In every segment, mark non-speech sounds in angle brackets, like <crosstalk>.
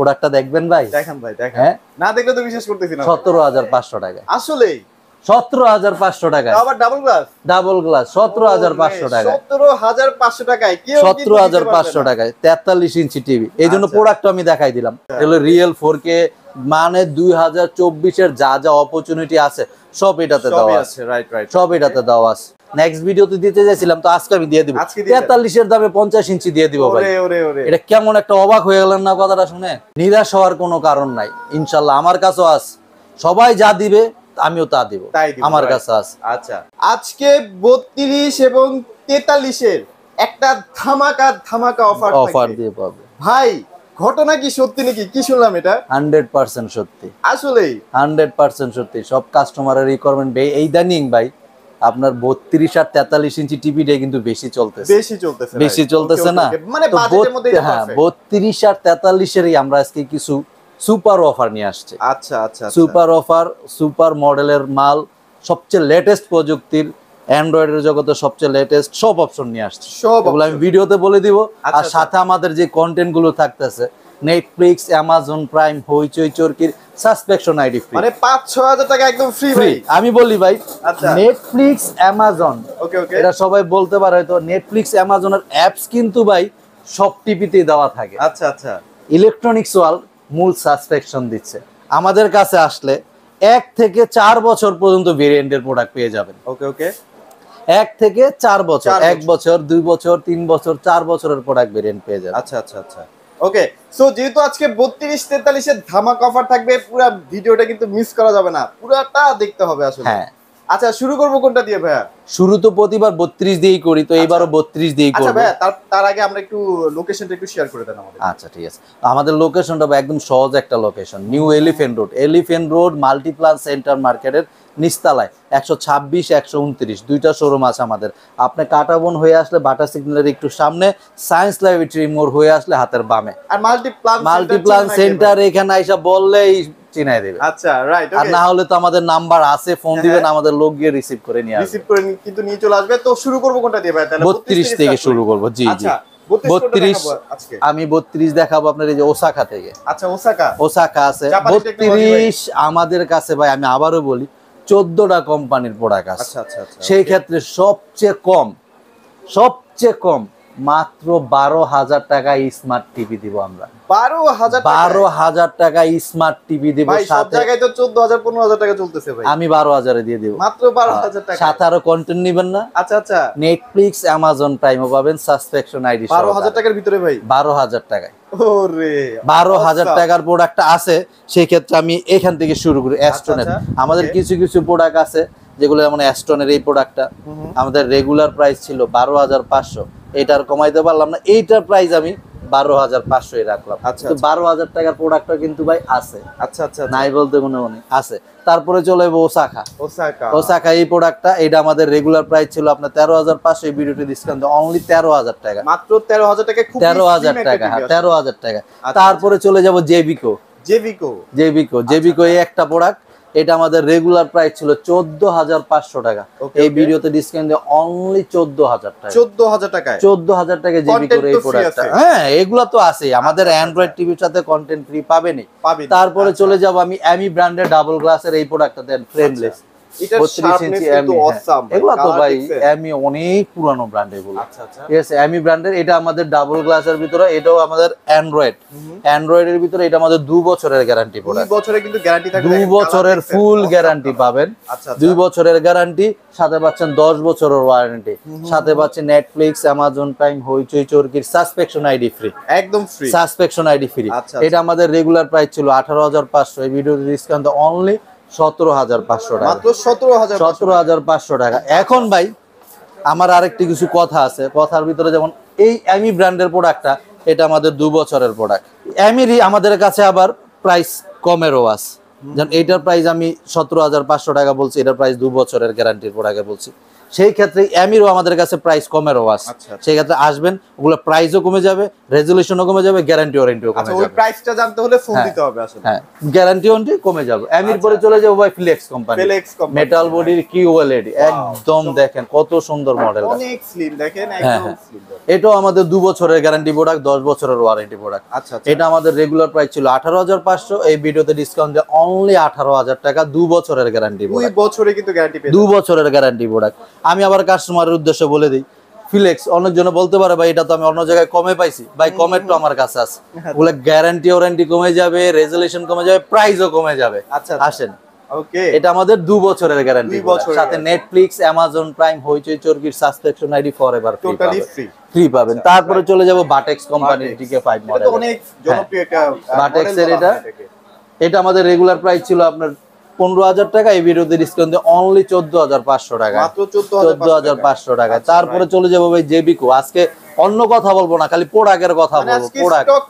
প্রোডাক্টটা দেখবেন ভাই দেখেন ভাই দেখেন হ্যাঁ? না দেখলে তো বিশ্বাস করতেছি না 17500 টাকা আসলে 17500 টাকা আবার ডাবল গ্লাস ডাবল গ্লাস 17500 টাকা 17500 টাকা কি 17500 টাকা 43 ইঞ্চি টিভি এইজন্য প্রোডাক্ট আচ্ছা। আমি দেখাই দিলাম আচ্ছা। এগুলো রিয়েল 4K মানে 2024 এর যা যা অপরচুনিটি আছে সব এটাতে দাও আছে রাইট রাইট সব এটাতে দাও আছে নেক্সট ভিডিওতে দিতে চাইছিলাম তো আজকে আমি দিয়ে দিব তেতাল্লিশের দামে পঞ্চাশ ইঞ্চি দিয়ে দিব ভাই এটা কেমন একটা অবাক হয়ে গেলেন না কথাটা শুনে নিরাশ হওয়ার কোনো কারণ নাই ইনশাল্লাহ আমার কাছেও আস সবাই যা দিবে আমিও তা দিব আমার কাছে আস আচ্ছা আজকে বত্রিশ এবং তেতাল্লিশের একটা ধামাকা ধামাকা অফার অফার দিয়ে পাবে ভাই ঘটনা কি সত্যি নাকি কি শুনলাম এটা হান্ড্রেড পার্সেন্ট সত্যি আসলেই হান্ড্রেড পার্সেন্ট সত্যি সব কাস্টমারের রিকোয়ারমেন্ট এই দানিং ভাই আপনার বত্রিশ আর তেতাল্লিশ ইঞ্চি টিভিটাই কিন্তু বেশি চলতেছে বেশি চলতেছে বেশি চলতেছে না মানে হ্যাঁ বত্রিশ আর তেতাল্লিশেরই আমরা আজকে কিছু সুপার অফার নিয়ে আসছে আচ্ছা, আচ্ছা আচ্ছা সুপার অফার সুপার মডেলের মাল সবচেয়ে লেটেস্ট প্রযুক্তির অ্যান্ড্রয়েডের জগতে সবচেয়ে লেটেস্ট সব অপশন নিয়ে আসছে সব আমি ভিডিওতে বলে দিব আচ্ছা, আর আচ্ছা। সাথে আমাদের যে কন্টেন্ট গুলো থাকতেছে নেটফ্লিক্স অ্যামাজন প্রাইম হইচই চরকির সাসপেকশন আইডি ফ্রি মানে 5 6000 টাকা একদম ফ্রি ভাই আমি বলি ভাই আচ্ছা নেটফ্লিক্স অ্যামাজন ওকে ওকে এটা সবাই বলতে পারে হয়তো নেটফ্লিক্স অ্যামাজনের অ্যাপস কিন্তু ভাই সব টিভিতেই দেওয়া থাকে আচ্ছা আচ্ছা ইলেকট্রনিক্স ওয়াল মূল সাসপেকশন দিচ্ছে আমাদের কাছে আসলে এক থেকে চার বছর পর্যন্ত ভেরিয়েন্টের প্রোডাক্ট পেয়ে যাবেন ওকে ওকে এক থেকে চার বছর এক বছর দুই বছর তিন বছর চার বছরের প্রোডাক্ট ভেরিয়েন্ট পেয়ে যাবেন আচ্ছা আচ্ছা আচ্ছা ওকে সো যেহেতু আজকে বত্রিশ তেতাল্লিশের ধামাক অফার থাকবে পুরো ভিডিওটা কিন্তু মিস করা যাবে না পুরাটা দেখতে হবে আসলে হ্যাঁ আচ্ছা শুরু করবো কোনটা দিয়ে ভাইয়া শুরু তো প্রতিবার বত্রিশ দিয়েই করি তো এইবারও আচ্ছা। বত্রিশ দিয়েই আচ্ছা করি ভাইয়া তার আগে আমরা একটু লোকেশনটা একটু শেয়ার করে দেন আমাদের আচ্ছা ঠিক আছে আমাদের লোকেশনটা একদম সহজ একটা location new Elephant Road Elephant Road Multiplan center মার্কেটের নিস্তালায় একশো ছাব্বিশ একশো উনত্রিশ দুইটা শোরুম আছে আমাদের আপনি কাটাবন হয়ে আসলে বাটা সিগন্যালের একটু সামনে সায়েন্স ল্যাবরেটরি মোড় হয়ে আসলে হাতের বামে আর মাল্টিপ্লান সেন্টার এখানে আইসা বললেই চিনাই দেবে আচ্ছা রাইট আর না হলে তো আমাদের নাম্বার আছে ফোন হ্যাঁ, দিবেন হ্যাঁ। আমাদের লোক গিয়ে রিসিভ করে নিয়ে আসবে রিসিভ করে কিন্তু নিয়ে চলে আসবে তো শুরু করব কোনটা দিয়ে ভাই তাহলে 32 থেকে শুরু করব জি জি আচ্ছা, আমি বত্রিশ দেখাবো আপনার এই যে ওসাকা থেকে আচ্ছা ওসাকা ওসাকা আছে বত্রিশ আমাদের কাছে ভাই আমি আবারও বলি চোদ্দটা কোম্পানির প্রোডাক্ট আছে আচ্ছা, আচ্ছা, আচ্ছা, সেই ক্ষেত্রে সবচেয়ে কম সবচেয়ে কম মাত্র বারো হাজার টাকা স্মার্ট টিভি দিব আমরা বারো হাজার টাকা স্মার্ট টিভি দিব চোদ্দ হাজার পনেরো হাজার টাকা চলতেছে আমি বারো হাজারে দিয়ে দিব মাত্র হাজার সাথে আরো কন্টেন্ট নিবেন না আচ্ছা আচ্ছা নেটফ্লিক্স অ্যামাজন প্রাইমও পাবেন সাবস্ক্রিপশন আইডি বারো হাজার টাকার ভিতরে ভাই বারো হাজার টাকায় বারো হাজার টাকার প্রোডাক্ট আছে সেই ক্ষেত্রে আমি এখান থেকে শুরু করি অ্যাস্ট্রনের আচ্ছা, আচ্ছা, আমাদের কিছু কিছু প্রোডাক্ট আছে যেগুলো যেমন অ্যাস্ট্রনের এই প্রোডাক্টটা আমাদের রেগুলার প্রাইস ছিল বারো হাজার পাঁচশো এটার কমাইতে পারলাম না এইটার প্রাইস আমি বারো হাজার পাঁচশোই রাখলাম আচ্ছা, আচ্ছা বারো হাজার টাকার প্রোডাক্ট কিন্তু ভাই আছে আচ্ছা আচ্ছা, আচ্ছা। নাই বলতে কোনো নেই আছে তারপরে চলে যাবো ওসাখা ওসাখা ওসাখা এই প্রোডাক্টটা এটা আমাদের রেগুলার প্রাইস ছিল আপনার তেরো হাজার পাঁচশো এই ভিডিওটি ডিসকাউন্ট অনলি তেরো হাজার টাকা মাত্র তেরো হাজার টাকা হ্যাঁ, তেরো হাজার টাকা তেরো হাজার টাকা তারপরে চলে যাবো জেবিকো জেবিকো জেবিকো জেবিকো এই আচ্ছা, একটা প্রোডাক্ট এটা আমাদের রেগুলার প্রাইস ছিল চোদ্দ হাজার পাঁচশো টাকা এই ভিডিওতে ডিসকাউন্ট দিয়ে অনলি চোদ্দ হাজার টাকা চোদ্দ হাজার টাকা চোদ্দ হাজার টাকা জিবি করে এই প্রোডাক্টটা হ্যাঁ এগুলো তো আছে আমাদের অ্যান্ড্রয়েড আচ্ছা, আচ্ছা। টিভির সাথে কন্টেন্ট ফ্রি পাবেনি তারপরে আচ্ছা। চলে যাব আমি অ্যামি ব্র্যান্ডের ডাবল গ্লাসের এই প্রোডাক্টটা দেন ফ্রেমলেস ডাবল e, হ্যাঁ। গ্লাসের e আচ্ছা, আচ্ছা। e ভিতরে এটাও আমাদের অ্যান্ড্রয়েড ভিতরে এটা আমাদের দু বছরের গ্যারান্টি পড়ে দুই বছরের ফুল গ্যারান্টি পাবেন আচ্ছা, দুই বছরের গ্যারান্টি সাথে পাচ্ছেন দশ বছরের ওয়ারেন্টি সাথে পাচ্ছেন নেটফ্লিক্স অ্যামাজন প্রাইম হইচই চর্কির সাসপেকশন আইডি ফ্রি একদম সাসপেকশন আইডি ফ্রি এটা আমাদের রেগুলার প্রাইস ছিল আঠারো হাজার পাঁচশো এই ভিডিও অনলি সতেরো হাজার পাঁচশো টাকা সতেরো হাজার সতেরো হাজার পাঁচশো টাকা এখন ভাই আমার আরেকটি কিছু কথা আছে কথার ভিতরে যেমন এই অ্যামি ব্র্যান্ডের প্রোডাক্টটা এটা আমাদের দু বছরের প্রোডাক্ট অ্যামিরই আমাদের কাছে আবার প্রাইস কমেরও আছে যেমন এইটার প্রাইস আমি সতেরো হাজার পাঁচশো টাকা বলছি এটার প্রাইস দু বছরের গ্যারান্টির প্রোডাক্টে বলছি সেই ক্ষেত্রে অ্যামিরও আমাদের কাছে প্রাইস কমেরও আছে আচ্ছা, আচ্ছা। সেই ক্ষেত্রে আসবেন ওগুলো প্রাইসও কমে যাবে রেজুলেশনও কমে যাবে গ্যারান্টি ওয়ারেন্টিও কমে আচ্ছা, যাবে প্রাইসটা জানতে হলে ফোন হ্যাঁ, দিতে হবে আসলে হ্যাঁ গ্যারান্টি ওয়ারেন্টি কমে যাবে অ্যামির পরে চলে যাবে ভাই flex company flex company metal বডির কি ওয়ালেডি একদম দেখেন কত সুন্দর মডেল অনেক স্লিম দেখেন হ্যাঁ, একদম স্লিম হ্যাঁ। এটাও আমাদের 2 বছরের গ্যারান্টি প্রোডাক্ট 10 বছরের ওয়ারেন্টি প্রোডাক্ট আচ্ছা এটা আমাদের রেগুলার প্রাইস ছিল 18500 এই ভিডিওতে ডিসকাউন্ট দিয়ে অনলি 18000 টাকা 2 বছরের গ্যারান্টি প্রোডাক্ট 2 বছরে কিন্তু গ্যারান্টি পেয়ে 2 বছরের গ্যারান্টি প্রোডাক্ট আমি আবার কাস্টমারের উদ্দেশ্যে বলে দিই ফিলেক্স জন্য বলতে পারে ভাই এটা তো আমি অন্য জায়গায় কমে পাইছি ভাই কমের তো আমার কাছে আছে বলে গ্যারান্টি ওয়ারেন্টি কমে যাবে রেজুলেশন কমে যাবে প্রাইসও কমে যাবে আচ্ছা, আচ্ছা। আসেন ওকে এটা আমাদের দু বছরের গ্যারান্টি সাথে নেটফ্লিক্স অ্যামাজন প্রাইম হইচই চর্বির subscription ID forever totally free free পাবেন আচ্ছা, তারপরে চলে যাব বাটেক্স কোম্পানির টিকে 5 মডেল এটা অনেক জনপ্রিয় হ্যাঁ। একটা বাটেক্স এর এটা এটা আমাদের রেগুলার প্রাইস ছিল আপনার পনেরো হাজার টাকা এই ভিডিওতে ডিসকাউন্ট অনলি চোদ্দ হাজার পাঁচশো টাকা চোদ্দ হাজার পাঁচশো টাকা তারপরে চলে যাবো ভাই জেবিকো আজকে অন্য কথা বলবো না খালি পোড়াকের কথা মানে বলবো পোড়াক স্টক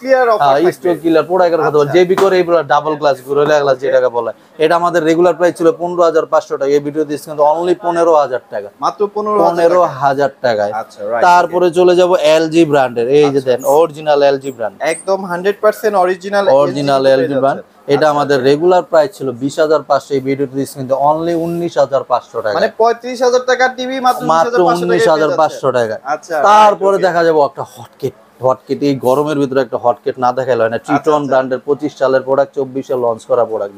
ক্লিয়ার পোড়াকের কথা বলবো জেবি আচ্ছা। করে এইগুলো ডাবল গ্লাস গোরেলা গ্লাস যেটাকে বলে এটা আমাদের রেগুলার প্রাইস ছিল পনেরো হাজার পাঁচশো টাকা এই ভিডিও দিচ্ছে কিন্তু অনলি পনেরো হাজার টাকা মাত্র পনেরো হাজার টাকায় আচ্ছা, তারপরে চলে যাব এলজি ব্র্যান্ডের এই যে আচ্ছা। দেন অরিজিনাল এলজি ব্র্যান্ড একদম hundred percent original original LG brand এটা আমাদের রেগুলার প্রাইস ছিল বিশ হাজার পাঁচশো এই ভিডিও দিচ্ছে কিন্তু অনলি উনিশ হাজার পাঁচশো টাকা মানে পঁয়ত্রিশ হাজার টাকা টিভি মাত্র উনিশ হাজার পাঁচশো টাকা তারপরে দেখা দেখা যাবো একটা হটকেট হটকেট এই গরমের ভিতরে একটা হটকেট না দেখাইলে হয় না ট্রিটন আচ্ছা, ব্র্যান্ডের আচ্ছা। পঁচিশ সালের প্রোডাক্ট চব্বিশে লঞ্চ করা প্রোডাক্ট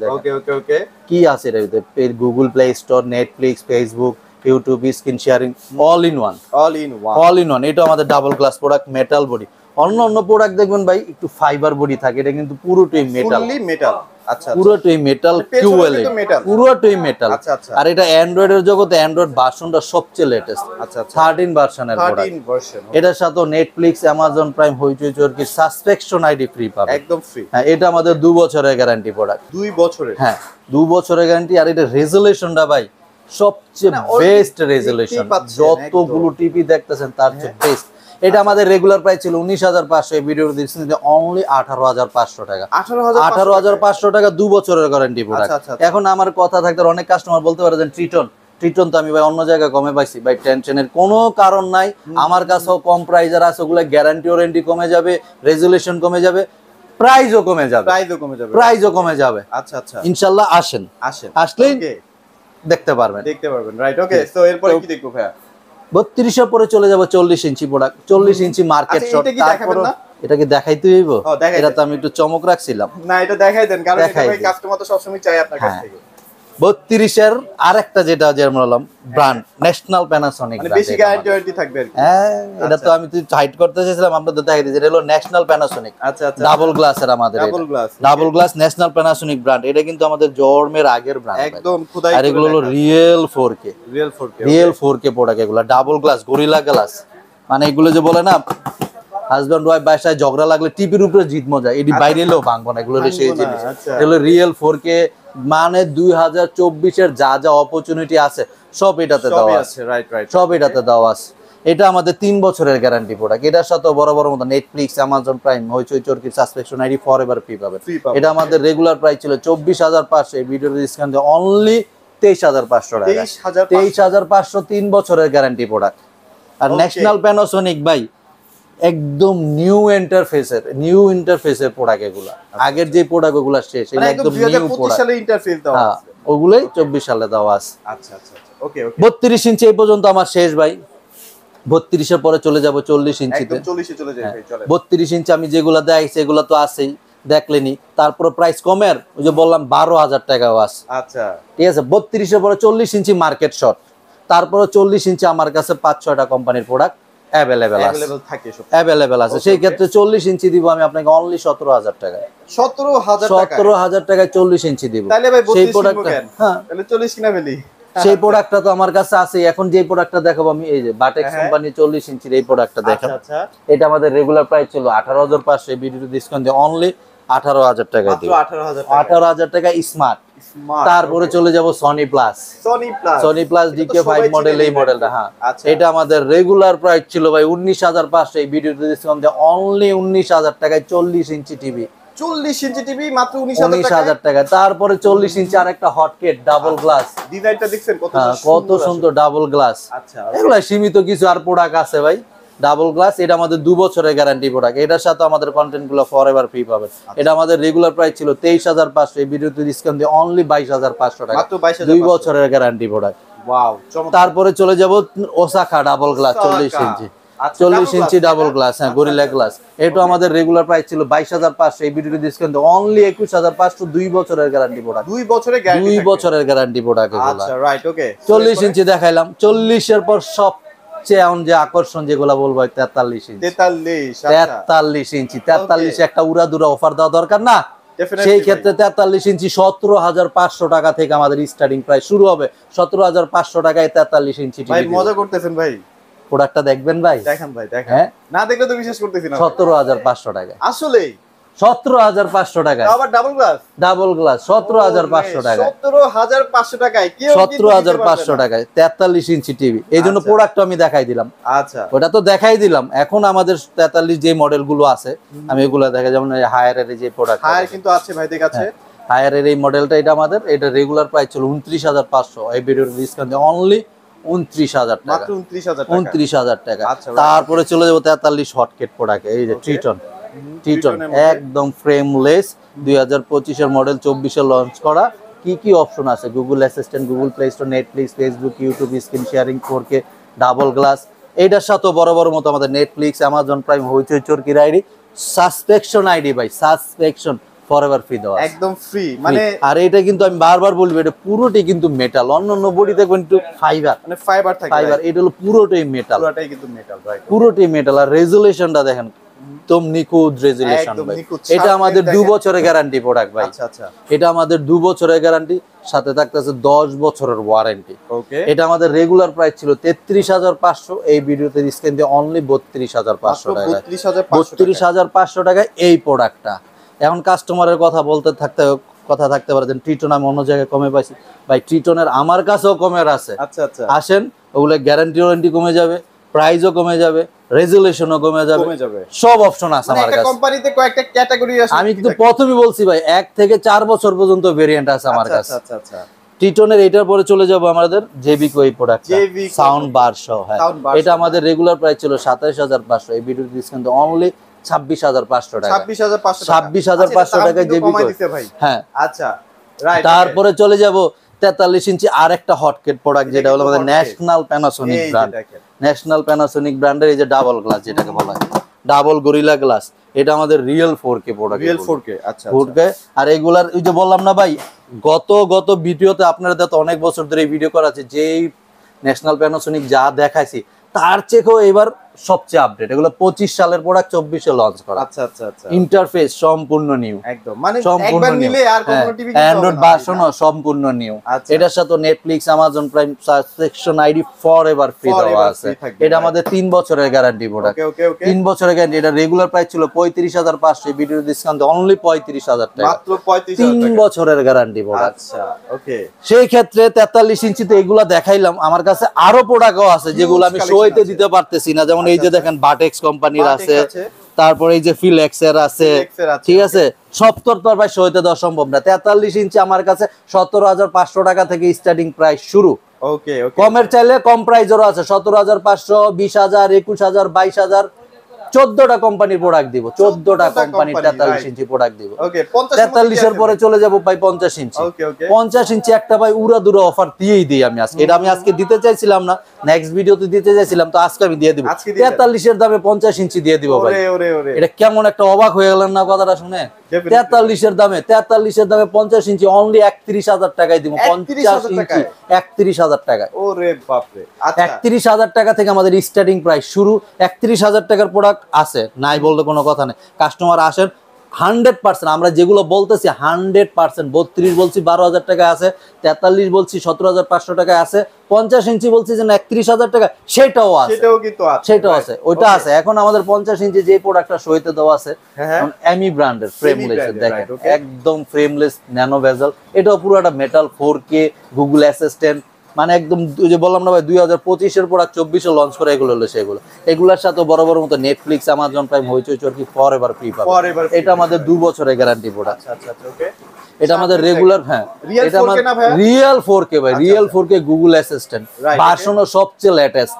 ওকে কি আছে এর ভিতরে Google Play Store Netflix Facebook YouTube screen sharing all in one all in one all in one এটা আমাদের double class product metal body অন্য অন্য প্রোডাক্ট দেখবেন ভাই একটু ফাইবার বডি থাকে এটা কিন্তু পুরোটাই মেটাল মেটাল আচ্ছা, আচ্ছা। আচ্ছা, সবচেয়ে Netflix Amazon Prime ID free এটা আমাদের বছরের প্রোডাক্ট হ্যাঁ বছরের আর এটা ভাই সবচেয়ে বেস্ট মানে যতগুলো টিভি দেখতেছেন তার চেয়ে বেস্ট এটা আমাদের রেগুলার প্রাইস ছিল উনিশ হাজার পাঁচশো এই ভিডিও দিচ্ছেন অনলি আঠারো হাজার পাঁচশো টাকা আঠারো হাজার পাঁচশো টাকা দু বছরের গ্যারান্টি আচ্ছা, আচ্ছা, আচ্ছা। প্রোডাক্ট এখন আমার কথা থাকতে অনেক কাস্টমার বলতে পারে ট্রিটন ট্রিটন তো আমি ভাই অন্য জায়গায় কমে পাইছি ভাই টেনশনের কোনো কারণ নাই আমার কাছেও কম প্রাইজার আছে ওগুলো গ্যারান্টি ওয়ারেন্টি কমে যাবে রেজুলেশন কমে যাবে প্রাইজও কমে যাবে প্রাইজও কমে যাবে প্রাইজও কমে যাবে আচ্ছা আচ্ছা ইনশাল্লাহ আসেন আসেন দেখতে পারবেন দেখতে পারবেন রাইট ওকে তো এরপরে কি দেখবো ভাইয়া বত্রিশশো পরে চলে যাবো চল্লিশ ইঞ্চি প্রোডাক্ট চল্লিশ ইঞ্চি মার্কেট শট তারপর এটা কি দেখাইতে এটা তো আমি একটু চমক রাখছিলাম না এটা দেখাই দেন কারণ কাস্টমার তো সবসময় চাই আপনার কাছ হ্যাঁ। থেকে বত্রিশের একটা যেটা যে বললাম ব্র্যান্ড ন্যাশনাল প্যানাসনিক বেশি গ্যারান্টি থাকবে হ্যাঁ এটা আচ্ছা। তো আমি হাইট করতে চাইছিলাম দেখাই দিয়েছি এটা হলো ন্যাশনাল প্যানাসনিক আচ্ছা আচ্ছা ডাবল গ্লাসের আমাদের double glass double glass national Panasonic brand এটা কিন্তু আমাদের জর্মের আগের ব্র্যান্ড একদম খোদাই আর এগুলো হলো real 4K real 4K real 4K product এগুলো ডাবল গ্লাস গরিলা গ্লাস মানে এগুলো যে বলে না হাজব্যান্ড ওয়াইফ বাসায় ঝগড়া লাগলে টিভির উপরে জিত মজা এটি আচ্ছা। বাইরে এলেও ভাঙবো না এগুলো সেই জিনিস আচ্ছা। এগুলো রিয়েল ফোর কে মানে দুই হাজার চব্বিশের যা যা অপরচুনিটি আছে সব এটাতে দেওয়া আছে সব এটাতে দেওয়া আছে এটা আমাদের তিন বছরের গ্যারান্টি প্রোডাক্ট এটার সাথে বড় বড় মতো Netflix Amazon Prime Hoichoi Chorki subscription ID forever free পাবেন এটা আমাদের রেগুলার প্রাইস ছিল চব্বিশ হাজার পাঁচশো এই ভিডিও ডিসকাউন্ট অনলি তেইশ হাজার পাঁচশো টাকা তেইশ হাজার পাঁচশো তিন বছরের গ্যারান্টি প্রোডাক্ট আর ন্যাশনাল প্যানোসোনিক বাই একদম নিউ ইন্টারফেসের নিউ ইন্টারফেসের প্রোডাক্ট এগুলা আগের যে প্রোডাক্ট গুলো শেষ একদম নিউ প্রোডাক্ট সালে দেওয়া হ্যাঁ, আছে ওগুলাই সালে দেওয়া আছে আচ্ছা আচ্ছা, আচ্ছা। ইঞ্চি এই পর্যন্ত আমার শেষ ভাই বত্রিশের পরে চলে যাবো চল্লিশ ইঞ্চিতে হ্যাঁ। বত্রিশ ইঞ্চি আমি যেগুলো দেয় সেগুলো তো আছেই দেখলেনি তারপরে প্রাইস কমের ওই যে বললাম বারো হাজার টাকাও আছে আচ্ছা ঠিক আছে বত্রিশের পরে চল্লিশ ইঞ্চি মার্কেট শট তারপরে চল্লিশ ইঞ্চি আমার কাছে পাঁচ ছয়টা কোম্পানির প্রোডাক্ট অ্যাভেলেবেল আছে আছে সেই ক্ষেত্রে 40 ইঞ্চি দিব আমি আপনাকে অনলি 17000 টাকা 17000 টাকা 17000 টাকায় 40 ইঞ্চি দিব তাহলে ভাই সেই প্রোডাক্ট হ্যাঁ তাহলে 40 কিনা ফেলি সেই প্রোডাক্টটা তো আমার কাছে আছে এখন যে প্রোডাক্টটা দেখাবো আমি এই যে বাটেক কোম্পানি 40 ইঞ্চির এই প্রোডাক্টটা দেখাবো আচ্ছা, আচ্ছা এটা আমাদের রেগুলার প্রাইস ছিল 18500 বিডি ডিসকাউন্ট দিয়ে অনলি আঠারো হাজার টাকা দিবে আঠারো হাজার টাকা স্মার্ট তারপরে চলে যাব Sony plus Sony plus DK five model এই মডেলটা হ্যাঁ আচ্ছা। এটা আমাদের রেগুলার প্রাইস ছিল ভাই উনিশ হাজার পাঁচশো এই ভিডিওতে দিচ্ছিলাম যে অনলি উনিশ হাজার টাকায় চল্লিশ ইঞ্চি টিভি চল্লিশ ইঞ্চি টিভি মাত্র উনিশ হাজার টাকা তারপরে চল্লিশ ইঞ্চি আর একটা হটকেট ডাবল গ্লাস কত হ্যাঁ, সুন্দর ডাবল আচ্ছা। গ্লাস এগুলা সীমিত কিছু আর প্রোডাক্ট আছে ভাই ডাবল গ্লাস এটা আমাদের দু বছরের গ্যারান্টি প্রোডাক্ট এটার সাথে আমাদের কন্টেন্টগুলো ফর এভার ফ্রি পাবে এটা আমাদের রেগুলার প্রাইস ছিল তেইশ হাজার পাঁচশো এই ভিডিওতে ডিসকাউন্ট দিয়ে অনলি বাইশ হাজার পাঁচশো টাকা দুই বছরের গ্যারান্টি প্রোডাক্ট তারপরে চলে যাব ওসাখা ডাবল গ্লাস চল্লিশ ইঞ্চি আচ্ছা, চল্লিশ ইঞ্চি ডাবল গ্লাস হ্যাঁ গরিলা গ্লাস এটা আমাদের রেগুলার প্রাইস ছিল বাইশ হাজার পাঁচশো এই ভিডিওটি ডিসকাউন্ট অনলি একুশ হাজার পাঁচশো দুই বছরের গ্যারান্টি প্রোডাক্ট দুই বছরের দুই বছরের গ্যারান্টি আচ্ছা, প্রোডাক্ট চল্লিশ ইঞ্চি দেখাইলাম চল্লিশের পর সব সবচেয়ে আকর্ষণ যেগুলো বলবো তেতাল্লিশ ইঞ্চি তেতাল্লিশ আচ্ছা। তেতাল্লিশ ইঞ্চি তেতাল্লিশ একটা উড়াদুরা অফার দেওয়া দরকার না সেই ক্ষেত্রে তেতাল্লিশ ইঞ্চি সতেরো হাজার পাঁচশো টাকা থেকে আমাদের স্টার্টিং প্রায় শুরু হবে সতেরো হাজার পাঁচশো টাকায় তেতাল্লিশ ইঞ্চি মজা করতেছেন ভাই প্রোডাক্টটা দেখবেন ভাই দেখেন ভাই দেখেন হ্যাঁ? না দেখলে তো বিশ্বাস করতেছি না সতেরো হাজার পাঁচশো টাকা আসলেই সতেরো হাজার পাঁচশো টাকা ডাবল গ্লাস সতেরো পাঁচশো টাকা সতেরো পাঁচশো টাকায় তেতাল্লিশ ইঞ্চি টিভি প্রোডাক্ট আচ্ছা। আমি আচ্ছা। দেখাই দিলাম এখন আমাদের তেতাল্লিশ যে মডেল গুলো আছে আমি যেমন হায়ার এর যে প্রোডাক্ট আছে হায়ার এর এই হ্যাঁ। এটা আমাদের এটা রেগুলার প্রাইস উনত্রিশ হাজার পাঁচশো অনলি উনত্রিশ হাজার উনত্রিশ হাজার টাকা আচ্ছা তারপরে চলে যাবো তেতাল্লিশ হটকেট প্রোডাক্ট এই যে ট্রিটন টিটন একদম ফ্রেমলেস দুই হাজার পঁচিশের মডেল চব্বিশে লঞ্চ করা কি কি অপশন আছে Google Assistant Google Play Store Netflix Facebook YouTube screen sharing four K double glass এইটার সাথেও বড় বড় মতো আমাদের নেটফ্লিক্স অ্যামাজন প্রাইম হইচই চোরকির আইডি সাসপেকশন আইডি ভাই সাসপেকশন ফরএভার ফ্রি একদম ফ্রি মানে আর এটা কিন্তু আমি বারবার বলবো এটা পুরোটি কিন্তু মেটাল অন্য দেখবেন ফাইবার মানে ফাইবার এটা হলো মেটাল কিন্তু মেটাল পুরোটাই মেটাল আর রেজুলেশনটা দেখেন একদম নিখুঁত রেজুলেশন আচ্ছা, আচ্ছা। এটা আমাদের দু বছরের গ্যারান্টি প্রোডাক্ট ভাই এটা আমাদের দু বছরের গ্যারান্টি সাথে থাকতেছে দশ বছরের ওয়ারেন্টি এটা আমাদের রেগুলার প্রাইস ছিল তেত্রিশ হাজার পাঁচশো এই ভিডিওতে স্ক্রিন দিয়ে অনলি বত্রিশ হাজার পাঁচশো টাকা বত্রিশ হাজার পাঁচশো টাকা এই প্রোডাক্টটা এখন কাস্টমারের কথা বলতে থাকতে কথা থাকতে পারে ট্রিটন আমি অন্য জায়গায় কমে পাইছি ভাই ট্রিটনের আমার কাছেও কমের আছে আচ্ছা আচ্ছা আসেন ওগুলো গ্যারান্টি ওয়ারেন্টি কমে যাবে প্রাইসও কমে যাবে রেজুলেশনও কমে যাবে সব অপশন আছে মানে আমার কাছে কোম্পানিতে কয়েকটা ক্যাটাগরি আছে আমি কিন্তু প্রথমেই বলছি ভাই এক থেকে চার বছর পর্যন্ত ভেরিয়েন্ট আছে আমার আচ্ছা, কাছে আচ্ছা আচ্ছা টিটনের আচ্ছা। এটার পরে চলে যাব আমাদের জেবিকো এই প্রোডাক্ট সাউন্ড বার সহ হ্যাঁ এটা আমাদের রেগুলার প্রাইস ছিল 27500 এই ভিডিও ডিসকাউন্ট অনলি 26500 টাকা 26500 টাকা 26500 টাকা জেবিকো হ্যাঁ আচ্ছা রাইট তারপরে চলে যাব তেতাল্লিশ ইঞ্চি আর একটা হটকেট প্রোডাক্ট যেটা হলো আমাদের national Panasonic brand national Panasonic ব্র্যান্ডের এই যে ডাবল গ্লাস যেটাকে বলা হয় ডাবল গরিলা গ্লাস এটা আমাদের real four K product real four K আচ্ছা ফোর আচ্ছা। কে আর এগুলার ওই যে বললাম না ভাই গত গত ভিডিওতে আপনারা তো অনেক বছর ধরে ভিডিও করা আছে যেই ন্যাশনাল প্যানাসোনিক যা দেখাইছি তার চেয়েও এবার সবচেয়ে আপডেট এগুলো পঁচিশ সালের প্রোডাক্ট চব্বিশে লঞ্চ করা আচ্ছা আচ্ছা আচ্ছা ইন্টারফেস সম্পূর্ণ নিউ একদম মানে সম্পূর্ণ নিউ অ্যান্ড্রয়েড ভার্সন সম্পূর্ণ নিউ আচ্ছা। এটার সাথে Netflix Amazon Prime subscription ID forever free দেওয়া আছে এটা আমাদের তিন বছরের গ্যারান্টি প্রোডাক্ট ওকে ওকে তিন বছরের গ্যারান্টি এটা রেগুলার প্রাইস ছিল পঁয়ত্রিশ হাজার পাঁচশো ভিডিও ডিসকাউন্ট অনলি পঁয়ত্রিশ হাজার টাকা মাত্র পঁয়ত্রিশ তিন বছরের গ্যারান্টি প্রোডাক্ট আচ্ছা ওকে সেই ক্ষেত্রে তেতাল্লিশ ইঞ্চিতে এগুলা দেখাইলাম আমার কাছে আরো প্রোডাক্টও আছে যেগুলো আমি শোয়েতে দিতে পারতেছি না যেমন যেমন এই যে আচ্ছা, আচ্ছা। দেখেন বাটেক্স কোম্পানির আছে তারপরে এই যে ফিলেক্স এর আছে ঠিক আছে সত্তর তো প্রায় সইতে দেওয়া সম্ভব না তেতাল্লিশ ইঞ্চি আমার কাছে সতেরো হাজার পাঁচশো টাকা থেকে স্টার্টিং প্রাইস শুরু কমের চাইলে কম প্রাইজেরও আছে সতেরো হাজার পাঁচশো বিশ হাজার একুশ হাজার বাইশ হাজার চোদ্দটা কোম্পানির প্রোডাক্ট দিব চোদ্দটা কোম্পানির তেতাল্লিশ ইঞ্চি প্রোডাক্ট দিব তেতাল্লিশের পরে চলে যাবো ভাই পঞ্চাশ ইঞ্চি পঞ্চাশ ইঞ্চি একটা ভাই উড়া দুরা অফার দিয়েই দিই আমি আজকে এটা আমি আজকে দিতে চাইছিলাম না নেক্সট ভিডিওতে দিতে চাইছিলাম তো আজকে আমি দিয়ে দিব তেতাল্লিশের দামে পঞ্চাশ ইঞ্চি দিয়ে দিব ভাই এটা কেমন একটা অবাক হয়ে গেলেন না কথাটা শুনে তেতাল্লিশের দামে তেতাল্লিশের দামে পঞ্চাশ ইঞ্চি অনলি একত্রিশ হাজার টাকায় দিব পঞ্চাশ ইঞ্চি একত্রিশ হাজার টাকায় ওরে বাপরে আচ্ছা। একত্রিশ হাজার টাকা থেকে আমাদের স্টার্টিং প্রাইস শুরু একত্রিশ হাজার টাকার প্রোডাক্ট আছে নাই বললে কোনো কথা নেই কাস্টমার আসেন হান্ড্রেড পার্সেন্ট আমরা যেগুলো বলতেছি হান্ড্রেড পার্সেন্ট বত্রিশ বলছি বারো হাজার টাকা আছে তেতাল্লিশ বলছি সতেরো হাজার পাঁচশো টাকা আছে পঞ্চাশ ইঞ্চি বলছি যে একত্রিশ হাজার টাকা সেটাও আছে সেটাও আছে ওইটা আছে এখন আমাদের পঞ্চাশ ইঞ্চি যে প্রোডাক্টটা সইতে দেওয়া আছে এমি ব্র্যান্ডের ফ্রেমলেস দেখেন একদম ফ্রেমলেস ন্যানো ভেজাল এটাও পুরো একটা metal four K Google Assistant মানে একদম যে বললাম না ভাই দুই হাজার পঁচিশের পর আর চব্বিশে লঞ্চ করে এগুলো হলো সেগুলো এগুলোর সাথে বড় বড় মতো Netflix Amazon Prime Hoichoi Chorki for forever free পাবে এটা আমাদের দু বছরের গ্যারান্টি প্রোডাক্ট এটা আমাদের রেগুলার হ্যাঁ এটা আমাদের রিয়েল ফোর কে ভাই real four K Google Assistant ভার্সনও সবচেয়ে লেটেস্ট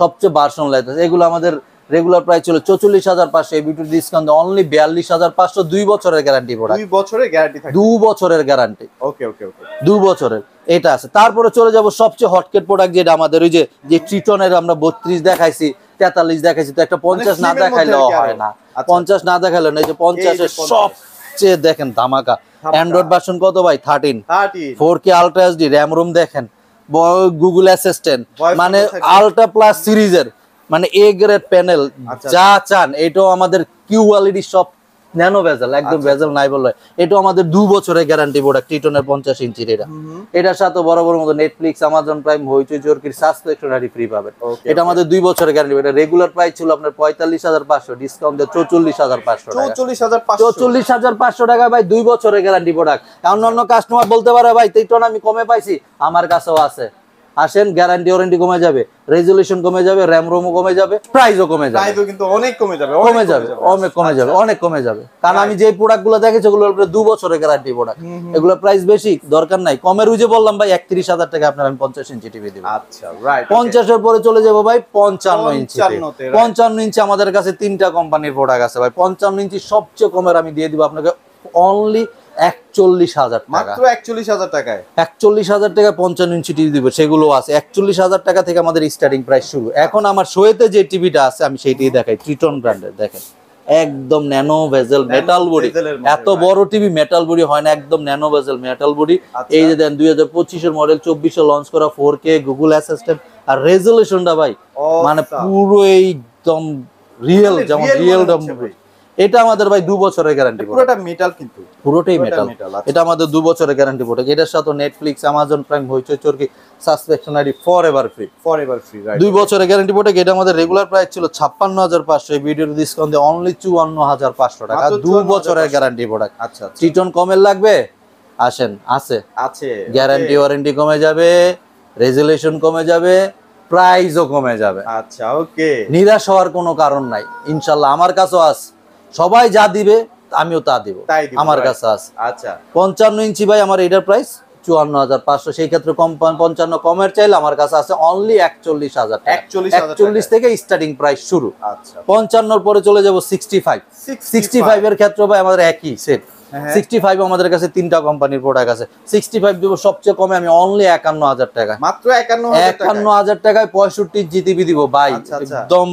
সবচেয়ে ভার্সন লেটেস্ট এগুলো আমাদের রেগুলার প্রাইস ছিল চৌচল্লিশ হাজার পাঁচশো এই বিউটি ডিসকাউন্ট অনলি বিয়াল্লিশ হাজার পাঁচশো দুই বছরের গ্যারান্টি প্রোডাক্ট দুই বছরের গ্যারান্টি দু বছরের গ্যারান্টি ওকে ওকে ওকে দু বছরের এটা আছে তারপরে চলে যাব সবচেয়ে হটকেট প্রোডাক্ট যেটা আমাদের ওই যে যে ট্রিটনের আমরা বত্রিশ দেখাইছি তেতাল্লিশ দেখাইছি তো একটা মানে পঞ্চাশ না দেখাইলেও হয় না আচ্ছা। পঞ্চাশ না দেখাইলেও না এই যে পঞ্চাশের সবচেয়ে দেখেন ধামাকা অ্যান্ড্রয়েড ভার্সন কত ভাই thirteen four K ultra SD RAM ROM দেখেন গুগল অ্যাসিস্ট্যান্ট মানে আলট্রা প্লাস সিরিজের মানে এ গ্রেড প্যানেল যা আচ্ছা। চান এটাও আমাদের কিউয়ালিটি সব ন্যানো ভেজাল একদম আচ্ছা। ভেজাল নাই বলে এটাও আমাদের দু বছরের গ্যারান্টি প্রোডাক্ট টিটনের পঞ্চাশ ইঞ্চির এটা এটার সাথে বড় বড় মতো নেটফ্লিক্স আমাজন প্রাইম হইচই জোরকির নারী ফ্রি পাবেন এটা আমাদের দুই বছরের গ্যারান্টি এটা রেগুলার প্রাইস ছিল আপনার পঁয়তাল্লিশ হাজার পাঁচশো ডিসকাউন্ট দেয় চৌচল্লিশ হাজার পাঁচশো চৌচল্লিশ হাজার পাঁচশো টাকা ভাই দুই বছরের গ্যারান্টি প্রোডাক্ট অন্য অন্য কাস্টমার বলতে পারে ভাই টিটন আমি কমে পাইছি আমার কাছেও আছে আসেন গ্যারান্টি ওয়ারেন্টি কমে যাবে রেজুলেশন কমে যাবে র্যাম রোমও কমে যাবে প্রাইসও কমে যাবে কিন্তু অনেক কমে যাবে কমে যাবে অনেক কমে যাবে অনেক কমে আচ্ছা। যাবে কারণ আমি যে প্রোডাক্টগুলো দেখেছি ওগুলো দু বছরের গ্যারান্টি প্রোডাক্ট এগুলো প্রাইস বেশি দরকার নাই কমের উজে বললাম ভাই একত্রিশ হাজার টাকা আপনার আমি পঞ্চাশ ইঞ্চি টিভি দেবো আচ্ছা পঞ্চাশের পরে চলে যাবো ভাই পঞ্চান্ন ইঞ্চি পঞ্চান্ন ইঞ্চি আমাদের কাছে তিনটা কোম্পানির প্রোডাক্ট আছে ভাই পঞ্চান্ন ইঞ্চি সবচেয়ে কমের আমি দিয়ে দিব আপনাকে অনলি একচল্লিশ হাজার মাত্র হাজার একচল্লিশ হাজার টাকা টিভি সেগুলো আছে একচল্লিশ হাজার টাকা থেকে আমাদের প্রাইস শুরু এখন আমার শোয়েতে যে আছে আমি সেইটি একদম ন্যানো ভেজেল মেটাল এত বড় টিভি মেটাল হয় না একদম ন্যানো ভেজেল মেটাল এই যে দেন দুই হাজার মডেল চব্বিশে লঞ্চ করা ফোর কে গুগল আর ভাই মানে পুরো একদম রিয়েল যেমন রিয়েল এটা আমাদের ভাই দু বছরের গ্যারান্টি পুরোটা মেটাল কিন্তু পুরোটাই মেটাল আচ্ছা। এটা আমাদের দু বছরের গ্যারান্টি প্রোডাক্ট এটার সাথে Netflix Amazon Prime Hoichoi Chorki subscription ID forever free forever free দুই বছরের গ্যারান্টি প্রোডাক্ট এটা আমাদের রেগুলার প্রাইস ছিল ছাপ্পান্ন হাজার পাঁচশো এই ভিডিওর ডিসকাউন্ট দিয়ে অনলি চুয়ান্ন হাজার পাঁচশো টাকা দু বছরের গ্যারান্টি প্রোডাক্ট আচ্ছা টিটন আচ্ছা। কমের লাগবে আসেন আছে আছে গ্যারান্টি ওয়ারেন্টি কমে যাবে রেজুলেশন কমে যাবে প্রাইসও কমে যাবে আচ্ছা ওকে নিরাশ হওয়ার কোনো কারণ নাই ইনশাল্লাহ আমার কাছেও আছে সবাই যা দিবে আমিও তা দিব আমার কাছে আছে আচ্ছা পঞ্চান্ন ইঞ্চি ভাই আমার এটার প্রাইস চুয়ান্ন হাজার পাঁচশো সেই ক্ষেত্রে কম পঞ্চান্ন কমের চাইলে আমার কাছে আছে অনলি একচল্লিশ হাজার থেকে স্টার্টিং প্রাইস শুরু আচ্ছা। পঞ্চান্নর পরে চলে যাবো সিক্সটি ফাইভ সিক্সটি ফাইভ এর ক্ষেত্রে ভাই আমাদের একই সেট সিক্সটি ফাইভ আমাদের কাছে তিনটা কোম্পানির প্রোডাক্ট আছে সিক্সটি ফাইভ দিব সবচেয়ে কমে আমি অনলি একান্ন হাজার টাকায় মাত্র একান্ন একান্ন হাজার টাকায় পঁয়ষট্টি জিটিবি দিব ভাই আচ্ছা, আচ্ছা। একদম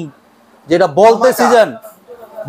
যেটা বলতে সিজন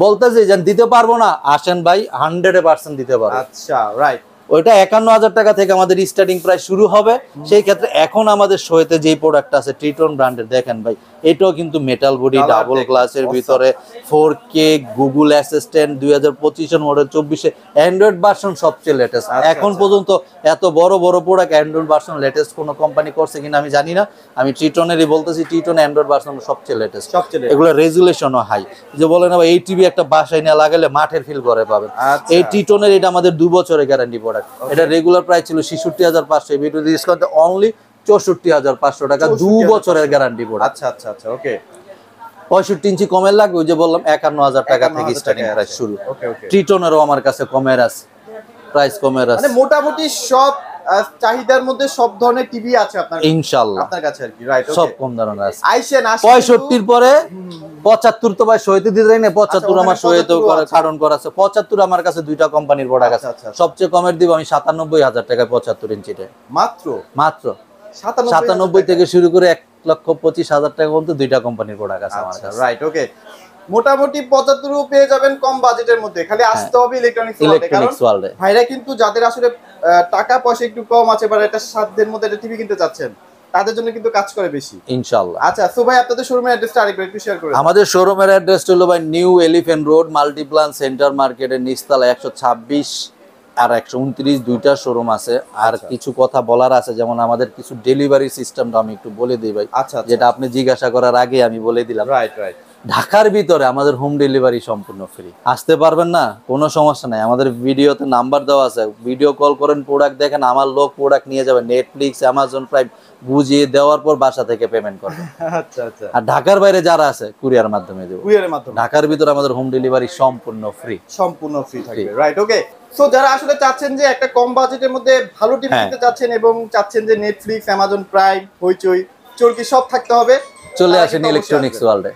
বলতেছে দিতে পারবো না আসেন ভাই হান্ড্রেড পার্সেন্ট দিতে পারবো আচ্ছা রাইট ওইটা একান্ন হাজার টাকা থেকে আমাদের স্টার্টিং প্রাইস শুরু হবে সেই ক্ষেত্রে এখন আমাদের শোয়েতে যেই প্রোডাক্টটা আছে ট্রিটন ব্র্যান্ডের দেখেন ভাই এটাও কিন্তু মেটাল বডি ডাবল গ্লাসের ভিতরে ফোর কে গুগল অ্যাসিস্ট্যান্ট দুই হাজার পঁচিশের মডেল চব্বিশে অ্যান্ড্রয়েড ভার্সন সবচেয়ে লেটেস্ট আচ্ছা, এখন আচ্ছা। পর্যন্ত এত বড় বড় প্রোডাক্ট অ্যান্ড্রয়েড ভার্সন লেটেস্ট কোনো কোম্পানি করছে কিনা আমি জানি না আমি ট্রিটনেরই বলতেছি ট্রিটন অ্যান্ড্রয়েড ভার্সন সবচেয়ে লেটেস্ট সবচেয়ে এগুলো রেজুলেশনও হাই যে বলে না এই টিভি একটা বাসায় না লাগালে মাঠের ফিল করে পাবেন এই ট্রিটনের এটা আমাদের দু বছরের গ্যারান্টি পড়ে প্রোডাক্ট এটা রেগুলার প্রাইস ছিল 66500 এই ভিডিও ডিসকাউন্টে অনলি পাঁচশো টাকা দু বছরের গ্যারান্টি পড়ে আচ্ছা আচ্ছা আচ্ছা ওকে পঁয়ষট্টি ইঞ্চি কমের লাগবে ওই যে বললাম হাজার টাকা থেকে স্টার্টিং প্রাইস শুরু ট্রিটনেরও আমার কাছে কমের আছে প্রাইস কমের মানে আছে মোটামুটি সব চাহিদার মধ্যে সব ধরনের টিভি আছে আপনার ইনশাআল্লাহ আপনার কাছে আর কি রাইট সব কম ধরনের আছে আইসেন 65 এর পরে 75 তো ভাই সহিতে দিতে না 75 আমার সহিতে কারণ করা আছে 75 আমার কাছে দুইটা কোম্পানির বড় আচ্ছা, আছে আচ্ছা, আচ্ছা। সবচেয়ে কমের দিব আমি 97000 টাকায় 75 ইঞ্চিতে মাত্র মাত্র 97 থেকে শুরু করে 1 লক্ষ 25000 টাকা পর্যন্ত দুইটা কোম্পানির বড় আছে আমার কাছে রাইট ওকে মোটামুটি পঁচাত্তরও পেয়ে যাবেন কম বাজেটের মধ্যে খালি হ্যাঁ, আসতে হবে ইলেকট্রনিক্স ইলেকট্রনিক্স ভাইরা কিন্তু যাদের আসলে টাকা পয়সা একটু কম আছে বা এটা সাধ্যের মধ্যে একটা টিভি কিনতে চাচ্ছেন তাদের জন্য আচ্ছা, আর একশো উনত্রিশ দুইটা শোরুম আছে আর আচ্ছা। কিছু কথা বলার আছে যেমন আমাদের কিছু ডেলিভারি সিস্টেমটা আমি একটু বলে দিই ভাই আচ্ছা, আচ্ছা যেটা আপনি জিজ্ঞাসা করার আগে আমি বলে দিলাম রাইট রাইট ঢাকার ভিতরে আমাদের হোম ডেলিভারি সম্পূর্ণ ফ্রি আসতে পারবেন না কোনো সমস্যা নাই আমাদের ভিডিওতে নাম্বার দেওয়া আছে ভিডিও কল করেন প্রোডাক্ট দেখেন আমার লোক প্রোডাক্ট নিয়ে যাবে নেটফ্লিক্স অ্যামাজন প্রাইম বুঝিয়ে দেওয়ার পর বাসা থেকে পেমেন্ট করবে <laughs> আচ্ছা আচ্ছা আর ঢাকার বাইরে যারা আছে কুরিয়ার মাধ্যমে দেবো কুরিয়ার মাধ্যমে ঢাকার ভিতরে আমাদের হোম ডেলিভারি সম্পূর্ণ ফ্রি সম্পূর্ণ ফ্রি থাকবে রাইট ওকে সো যারা আসলে চাচ্ছেন যে একটা কম বাজেটের মধ্যে ভালো টিভি হ্যাঁ। নিতে চাচ্ছেন এবং চাচ্ছেন যে নেটফ্লিক্স অ্যামাজন প্রাইম হইচই চলকি সব থাকতে হবে চলে আসেন ইলেকট্রনিক্স ওয়ার্ল্ডে